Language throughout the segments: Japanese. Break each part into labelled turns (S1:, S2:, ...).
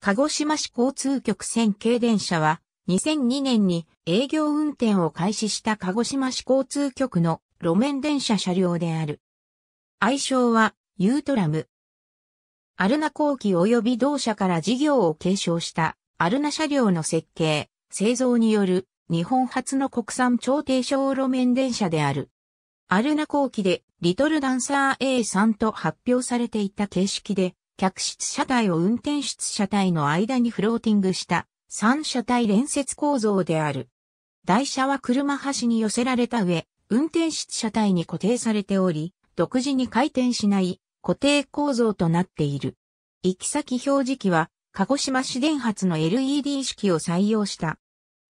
S1: 鹿児島市交通局線軽電車は、2002年に営業運転を開始した鹿児島市交通局の路面電車車両である。愛称は、ユートラム。アルナ後期及び同社から事業を継承したアルナ車両の設計、製造による日本初の国産超低床路面電車である。アルナ後期でリトルダンサー A さんと発表されていた形式で客室車体を運転室車体の間にフローティングした三車体連接構造である。台車は車端に寄せられた上、運転室車体に固定されており、独自に回転しない固定構造となっている。行き先表示器は鹿児島市電発の LED 式を採用した。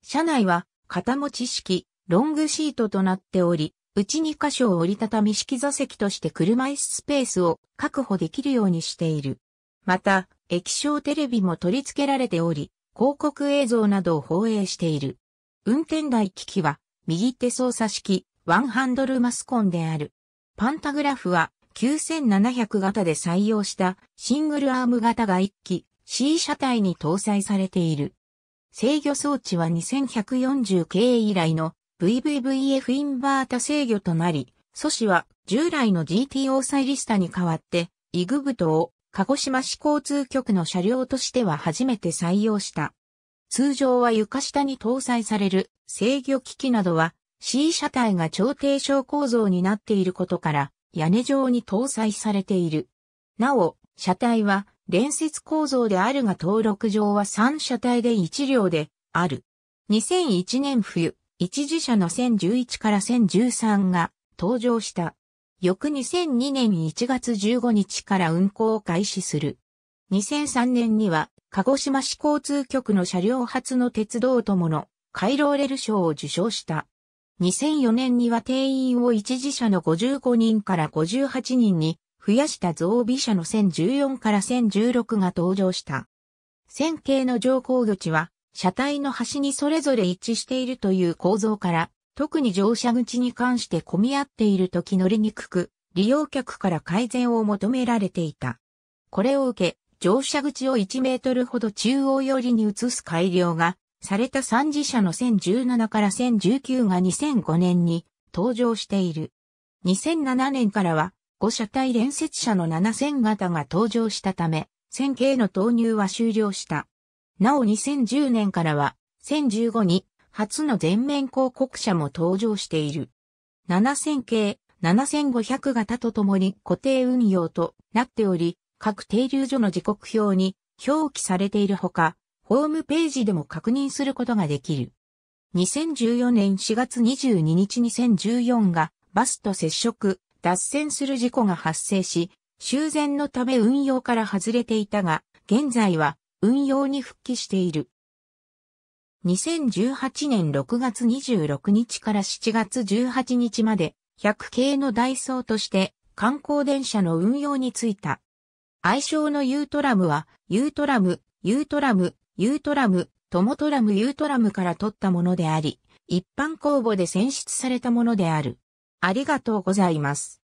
S1: 車内は肩持ち式、ロングシートとなっており、うち2箇所を折りたたみ式座席として車椅子スペースを確保できるようにしている。また、液晶テレビも取り付けられており、広告映像などを放映している。運転台機器は、右手操作式、ワンハンドルマスコンである。パンタグラフは、9700型で採用したシングルアーム型が1機 C 車体に搭載されている。制御装置は 2140K 以来の VVVF インバータ制御となり、素子は従来の GTO サイリスタに代わって、イグブトを鹿児島市交通局の車両としては初めて採用した。通常は床下に搭載される制御機器などは C 車体が超低床構造になっていることから屋根上に搭載されている。なお、車体は連接構造であるが登録上は3車体で1両である。2001年冬、一時車の1011から1013が登場した。翌2002年1月15日から運行を開始する。2003年には、鹿児島市交通局の車両発の鉄道友の回廊レル賞を受賞した。2004年には定員を一時車の55人から58人に増やした増備車の1014から1016が登場した。線形の乗降口は車体の端にそれぞれ一致しているという構造から、特に乗車口に関して混み合っている時乗りにくく、利用客から改善を求められていた。これを受け、乗車口を1メートルほど中央寄りに移す改良が、された3次車の1017から1019が2005年に登場している。2007年からは、5車体連接車の7000型が登場したため、線形の投入は終了した。なお2010年からは、1015に初の全面広告車も登場している。7000系、7500型とともに固定運用となっており、各停留所の時刻表に表記されているほか、ホームページでも確認することができる。2014年4月22日2014がバスと接触、脱線する事故が発生し、修繕のため運用から外れていたが、現在は運用に復帰している。2018年6月26日から7月18日まで、100系のダイソーとして観光電車の運用についた。愛称のユートラムは、ユートラム、ユートラム、ユートラム、トモトラムユートラムから取ったものであり、一般公募で選出されたものである。ありがとうございます。